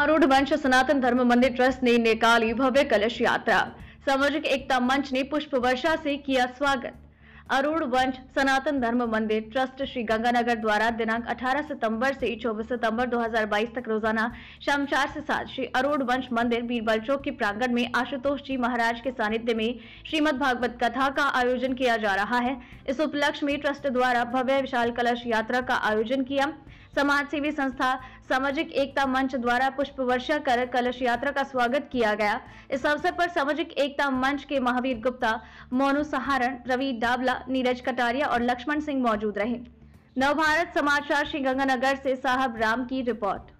अरुण वंश सनातन धर्म मंदिर ट्रस्ट ने निकाली भव्य कलश यात्रा सामाजिक एकता मंच ने पुष्प वर्षा से किया स्वागत अरुण वंश सनातन धर्म मंदिर ट्रस्ट श्री गंगानगर द्वारा दिनांक 18 सितंबर से 24 सितंबर 2022 तक रोजाना शाम चार से सात श्री अरुण वंश मंदिर बीरबल चौक के प्रांगण में आशुतोष जी महाराज के सानिध्य में श्रीमद भागवत कथा का आयोजन किया जा रहा है इस उपलक्ष्य में ट्रस्ट द्वारा भव्य विशाल कलश यात्रा का आयोजन किया समाज सेवी संस्था सामाजिक एकता मंच द्वारा पुष्प वर्षा कर कलश यात्रा का स्वागत किया गया इस अवसर पर सामाजिक एकता मंच के महावीर गुप्ता मोनू सहारण रवि डाबला नीरज कटारिया और लक्ष्मण सिंह मौजूद रहे नवभारत समाचार श्रीगंगानगर से साहब राम की रिपोर्ट